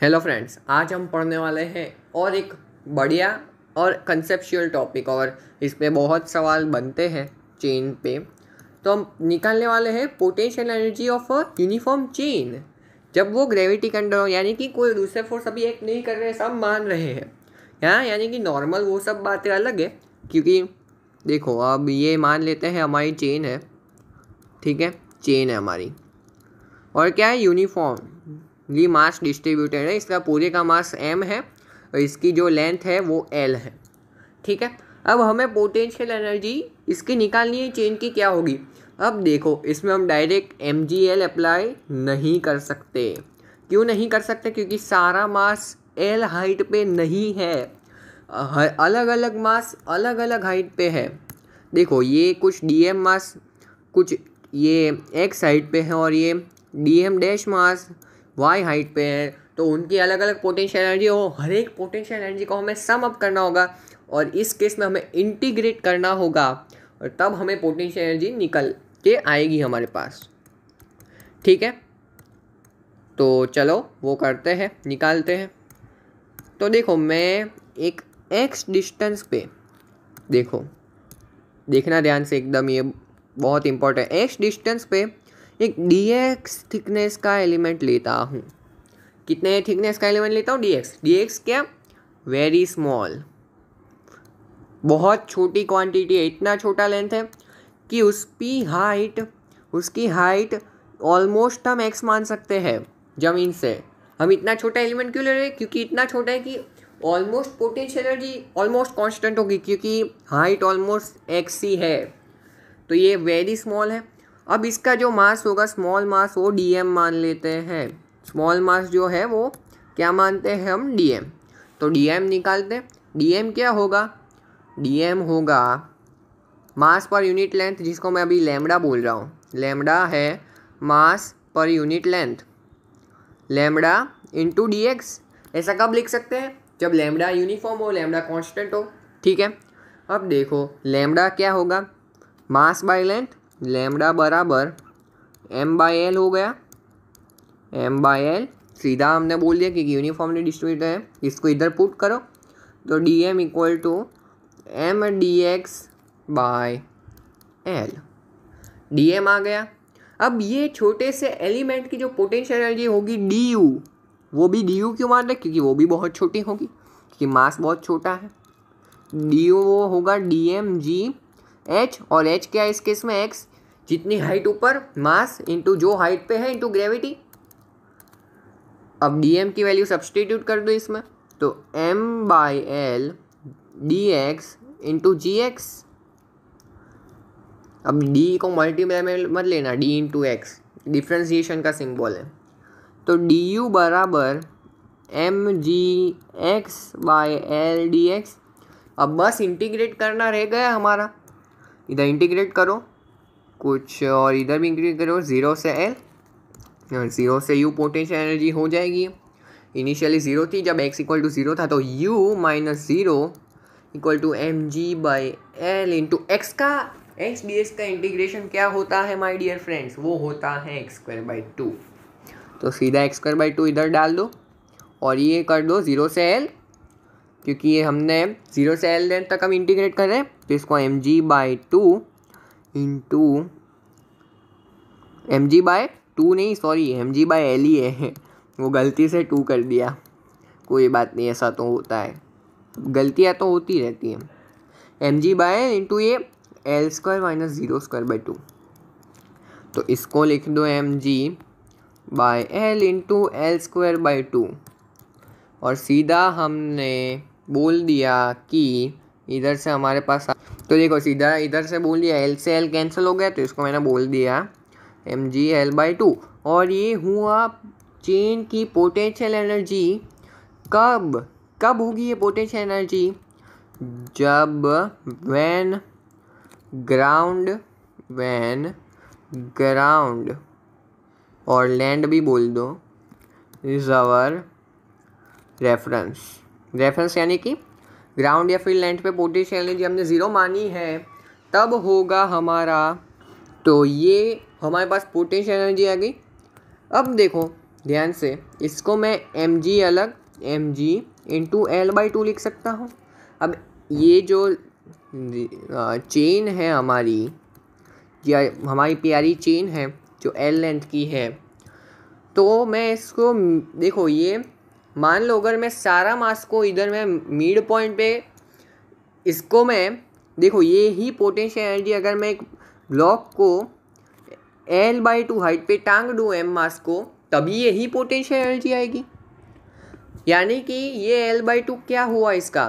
hello friends आज हम पढ़ने वाले हैं और एक बढ़िया और कंसेप्चुअल टॉपिक और इस पर बहुत सवाल बनते हैं चेन पे तो हम निकालने वाले हैं potential energy of a uniform chain जब वो ग्रेविटी के अंडर हो यानी कि कोई दूसरे फोर्स अभी एक्ट नहीं कर रहे सब मान रहे हैं यहाँ यानी कि नॉर्मल वो सब बातें अलग है क्योंकि देखो अब ये मान लेते हैं हमारी चेन है ठीक है चेन है हमारी और क्या है यूनिफॉर्म ये मास डिस्ट्रीब्यूटेड है इसका पूरे का मास एम है और इसकी जो लेंथ है वो एल है ठीक है अब हमें पोटेंशियल एनर्जी इसकी निकालनी है चेन की क्या होगी अब देखो इसमें हम direct M G L apply नहीं कर सकते क्यों नहीं कर सकते क्योंकि सारा मास एल हाइट पे नहीं है अलग अलग मास अलग अलग हाइट पे है देखो ये कुछ डी एम मास कुछ ये एक्स हाइट पे है और ये D M dash mass Y height पे हैं तो उनकी अलग अलग पोटेंशियल एनर्जी हो हर एक पोटेंशियल एनर्जी को हमें सम अप करना होगा और इस केस में हमें इंटीग्रेट करना होगा और तब हमें पोटेंशियल एनर्जी निकल के आएगी हमारे पास ठीक है तो चलो वो करते हैं निकालते हैं तो देखो मैं एक एक्स डिस्टेंस पे देखो देखना ध्यान से एकदम ये बहुत इम्पोर्टेंट एक्स डिस्टेंस पे एक डी एक्स थिकनेस का एलिमेंट लेता हूँ कितने थिकनेस का एलिमेंट लेता हूँ डी एक्स डी एक्स क्या वेरी स्मॉल बहुत छोटी क्वांटिटी है इतना छोटा लेंथ है कि उसकी हाइट उसकी हाइट ऑलमोस्ट हम एक्स मान सकते हैं ज़मीन से हम इतना छोटा एलिमेंट क्यों ले रहे हैं क्योंकि इतना छोटा है कि almost potential energy almost constant होगी क्योंकि हाइट ऑलमोस्ट एक्स ही है तो ये वेरी स्मॉल है अब इसका जो मास होगा स्मॉल मास वो डी मान लेते हैं स्मॉल मास जो है वो क्या मानते हैं हम डी तो डीएम निकालते एम क्या होगा डी होगा मास पर यूनिट लेंथ जिसको मैं अभी लैमडा बोल रहा हूँ लैमडा है मास पर unit length lambda into D X ऐसा कब लिख सकते हैं जब लैमडा यूनिफॉर्म हो लैमडा कांस्टेंट हो ठीक है अब देखो लैमडा क्या होगा मास बाय लेंथ लेमडा बराबर एम बाई एल हो गया एम बाई एल सीधा हमने बोल दिया कि यूनिफॉर्मली डिस्ट्रीब्यूट है इसको इधर पुट करो तो D M equal to M D X by L D M आ गया अब ये छोटे से एलिमेंट की जो पोटेंशियल एनर्जी होगी डी यू वो भी डी यू क्यों मान रहे क्योंकि वो भी बहुत छोटी होगी क्योंकि मास बहुत छोटा है डी यू वो होगा डी एम जी एच और एच क्या है इस केस में एक्स जितनी हाइट ऊपर मास इंटू जो हाइट पे है इंटू ग्रेविटी अब डी एम की वैल्यू सब्सटीट्यूट कर दो इसमें तो M by L D X into G X अब डी को मल्टीप्लाई में मत लेना डी इंटू एक्स डिफ्रेंसिएशन का सिंबल है तो डी यू बराबर M G X by L D X अब बस इंटीग्रेट करना रह गया हमारा इधर इंटीग्रेट करो कुछ और इधर भी इंटीग्रेट करो ज़ीरो से एल और ज़ीरो से यू पोटेंशियल एनर्जी हो जाएगी इनिशियली ज़ीरो थी जब एक्स इक्वल टू ज़ीरो था तो U minus zero equal to M G by L into X का एक्स डी एक्स का इंटीग्रेशन क्या होता है माई डियर फ्रेंड्स वो होता है एक्स स्क्वायर बाई टू तो सीधा एक्स स्क्वायर बाई टू इधर डाल दो और ये कर दो ज़ीरो से एल क्योंकि ये हमने ज़ीरो से एल लेंथ तक हम इंटीग्रेट करें तो इसको M G by two into M G by two नहीं sorry M G by L ही है वो गलती से टू कर दिया कोई बात नहीं ऐसा तो होता है गलतियाँ तो होती रहती हैं एम जी बाय इंटू ये L square minus zero square by two तो इसको लिख दो M G by L into L square by two और सीधा हमने बोल दिया कि इधर से हमारे पास तो देखो सीधा इधर से बोल दिया एल से एल कैंसिल हो गया तो इसको मैंने बोल दिया M G L by two और ये हुआ चेन की पोटेंशियल एनर्जी कब कब होगी ये पोटेंशियल एनर्जी जब वैन ग्राउंड वैन ग्राउंड और लैंड भी बोल दो इज आवर रेफरेंस रेफरेंस यानी कि ग्राउंड या फील्ड लेंथ पे पोटेंशियल एनर्जी हमने ज़ीरो मानी है तब होगा हमारा तो ये हमारे पास पोटेंशियल एनर्जी आ गई अब देखो ध्यान से इसको मैं एम जी अलग M G into L by two लिख सकता हूँ अब ये जो चेन है हमारी या हमारी प्यारी चेन है जो एल लेंथ की है तो मैं इसको देखो ये मान लो अगर मैं सारा मास को इधर मैं मिड पॉइंट पे इसको मैं देखो ये ही पोटेंशियल एनर्जी अगर मैं एक ब्लॉक को एल बाई टू हाइट पे टांग दूँ एम मास को तभी यही पोटेंशियल एनर्जी आएगी यानी कि ये एल बाई टू क्या हुआ इसका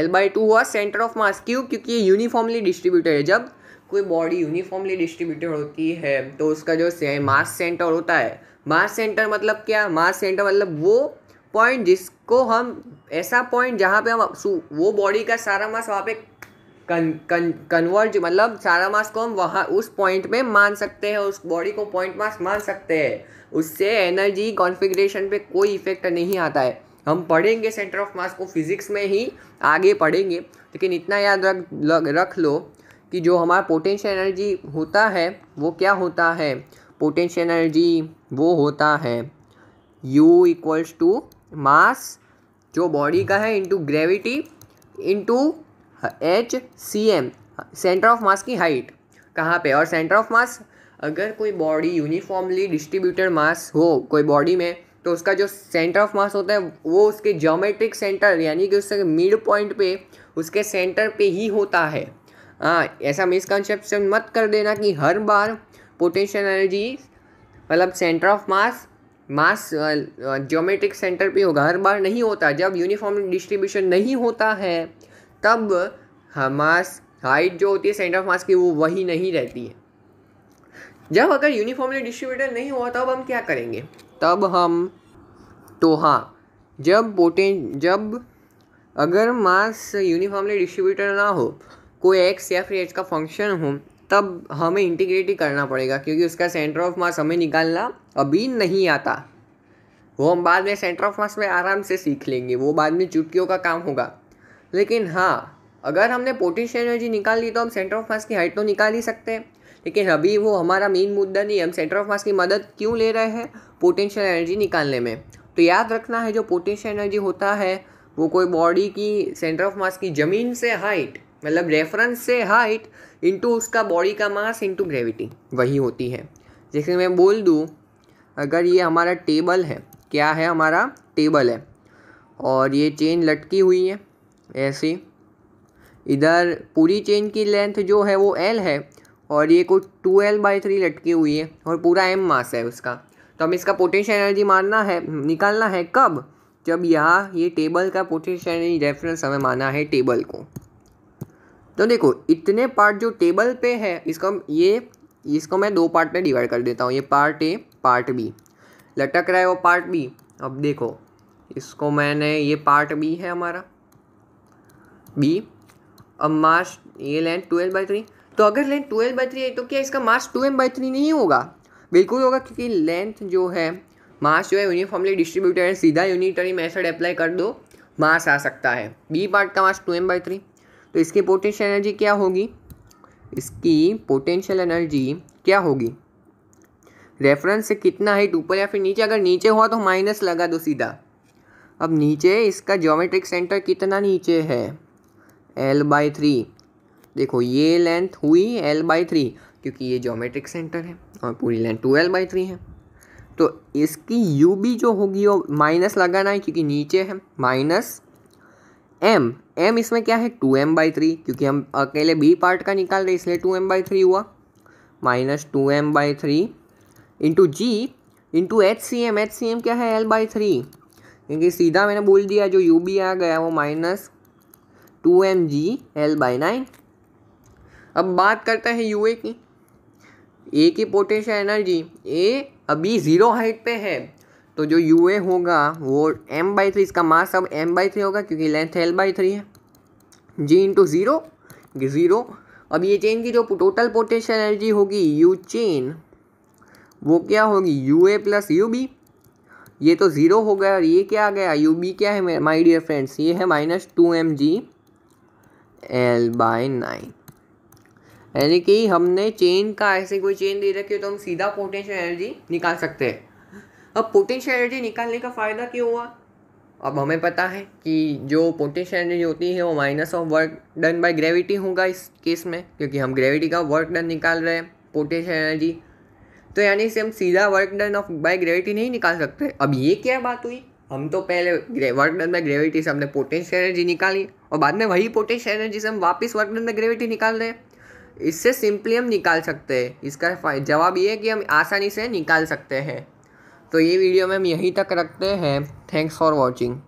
एल बाई टू हुआ सेंटर ऑफ मास क्यों क्योंकि ये यूनिफॉर्मली डिस्ट्रीब्यूटेड है जब कोई बॉडी यूनिफॉर्मली डिस्ट्रीब्यूटेड होती है तो उसका जो से, मास सेंटर होता है मास सेंटर मतलब क्या मास सेंटर मतलब वो पॉइंट जिसको हम ऐसा पॉइंट जहाँ पे हम वो बॉडी का सारा मास वहाँ पे कन कन कन्वर्ज मतलब सारा मास को हम वहाँ उस पॉइंट में मान सकते हैं उस बॉडी को पॉइंट मास मान सकते हैं उससे एनर्जी कॉन्फिग्रेशन पे कोई इफेक्ट नहीं आता है हम पढ़ेंगे सेंटर ऑफ मास को फिजिक्स में ही आगे पढ़ेंगे लेकिन इतना याद रख रख लो कि जो हमारा पोटेंशियल एनर्जी होता है वो क्या होता है पोटेंशियल एनर्जी वो होता है यू इक्वल्स टू मास जो बॉडी का है into gravity into H C M centre of mass की हाइट कहाँ पे और सेंटर ऑफ मास अगर कोई बॉडी यूनिफॉर्मली डिस्ट्रीब्यूटेड मास हो कोई बॉडी में तो उसका जो सेंटर ऑफ मास होता है वो उसके जोमेट्रिक सेंटर यानी कि उसके मिड पॉइंट पे उसके सेंटर पे ही होता है हाँ ऐसा मिसकनसेप्शन मत कर देना कि हर बार पोटेंशियल एनर्जी मतलब centre of mass mass geometric centre पे होगा हर बार नहीं होता जब यूनिफॉर्म डिस्ट्रीब्यूशन नहीं होता है तब मास हाइट जो होती है सेंटर ऑफ मास की वो वही नहीं रहती है जब अगर यूनिफॉर्मली डिस्ट्रीब्यूटर नहीं हुआ तब हम क्या करेंगे तब हम तो हाँ जब पोटें जब अगर मास यूनिफॉर्मली डिस्ट्रीब्यूटर ना हो कोई एक्स या फिर एच का फंक्शन हो तब हमें इंटीग्रेट ही करना पड़ेगा क्योंकि उसका सेंटर ऑफ मास हमें निकालना अभी नहीं आता वो हम बाद में सेंटर ऑफ मास में आराम से सीख लेंगे वो बाद में चुटकियों का काम होगा लेकिन हाँ अगर हमने पोटेंशियल एनर्जी निकाल ली तो हम सेंटर ऑफ मास की हाइट तो निकाल ही सकते हैं लेकिन अभी वो हमारा मेन मुद्दा नहीं है हम सेंटर ऑफ मास की मदद क्यों ले रहे हैं पोटेंशियल एनर्जी निकालने में तो याद रखना है जो पोटेंशियल एनर्जी होता है वो कोई बॉडी की सेंटर ऑफ मास की ज़मीन से हाइट मतलब रेफरेंस से हाइट इंटू उसका बॉडी का मास इंटू ग्रेविटी वही होती है जैसे मैं बोल दूँ अगर ये हमारा टेबल है क्या है हमारा टेबल है और ये चेन लटकी हुई है ऐसी इधर पूरी चेन की लेंथ जो है वो एल है और ये कुछ टू एल बाई थ्री लटकी हुई है और पूरा एम मास है उसका तो हमें इसका पोटेंशियल एनर्जी मानना है निकालना है कब जब यहाँ ये टेबल का पोटेंशियल एनर्जी रेफरेंस हमें माना है टेबल को तो देखो इतने पार्ट जो टेबल पे है इसका ये इसको मैं दो पार्ट में डिवाइड कर देता हूँ ये पार्ट ए पार्ट बी लटक रहा है वो पार्ट बी अब देखो इसको मैंने ये पार्ट बी है हमारा बी अब मास ये लेंथ ट्वेल्व बाई थ्री तो अगर लेंथ ट्वेल्व बाई थ्री है तो क्या इसका mass two M by three नहीं होगा बिल्कुल होगा क्योंकि लेंथ जो है मास जो है यूनिफॉर्मली डिस्ट्रीब्यूटेड है सीधा यूनिटरी मेथड अप्लाई कर दो मास आ सकता है बी पार्ट का mass two M by three तो इसकी पोटेंशियल एनर्जी क्या होगी इसकी पोटेंशियल एनर्जी क्या होगी रेफरेंस से कितना हाइट ऊपर या फिर नीचे अगर नीचे हुआ तो माइनस लगा दो सीधा अब नीचे इसका ज्योमेट्रिक सेंटर कितना नीचे है एल बाई थ्री देखो ये लेंथ हुई एल बाई थ्री क्योंकि ये ज्योमेट्रिक सेंटर है और पूरी length two L by three है तो इसकी यू बी जो होगी वो माइनस लगाना है क्योंकि नीचे है माइनस एम एम इसमें क्या है टू एम बाई थ्री क्योंकि हम अकेले बी पार्ट का निकाल रहे इसलिए टू एम बाई थ्री हुआ minus two M by three into G into H C M H C M क्या है एल बाई थ्री क्योंकि सीधा मैंने बोल दिया जो यू बी आ गया वो minus two M G L by nine अब बात करते हैं यू ए की ए की पोटेंशियल एनर्जी ए अभी ज़ीरो हाइट पे है तो जो यू ए होगा वो एम बाई थ्री इसका मास अब एम बाई थ्री होगा क्योंकि लेंथ एल बाई थ्री है जी इंटू ज़ीरो ज़ीरो अब ये चेन की जो टोटल पोटेंशियल एनर्जी होगी यू चेन वो क्या होगी U A plus U B ये तो ज़ीरो हो गया और ये क्या आ गया यू बी क्या है माई डियर फ्रेंड्स ये है minus two M G L by nine यानी कि हमने चेन का ऐसे कोई चेन दे रखी हो तो हम सीधा पोटेंशियल एनर्जी निकाल सकते हैं अब पोटेंशियल एनर्जी निकालने का फ़ायदा क्यों हुआ अब हमें पता है कि जो पोटेंशियल एनर्जी होती है वो minus of work done by gravity होगा इस केस में क्योंकि हम ग्रेविटी का वर्क डन निकाल रहे हैं पोटेंशियल एनर्जी तो यानी से हम सीधा work done of by gravity नहीं निकाल सकते अब ये क्या बात हुई हम तो पहले वर्क डन बाय ग्रेविटी से हमने पोटेंशियल एनर्जी निकाली और बाद में वही पोटेंशियल एनर्जी से हम वापस वर्क डन बाय ग्रेविटी निकाल रहे हैं इससे सिंपली हम निकाल सकते हैं इसका जवाब ये है कि हम आसानी से निकाल सकते हैं तो ये वीडियो हम यहीं तक रखते हैं थैंक्स फॉर वॉचिंग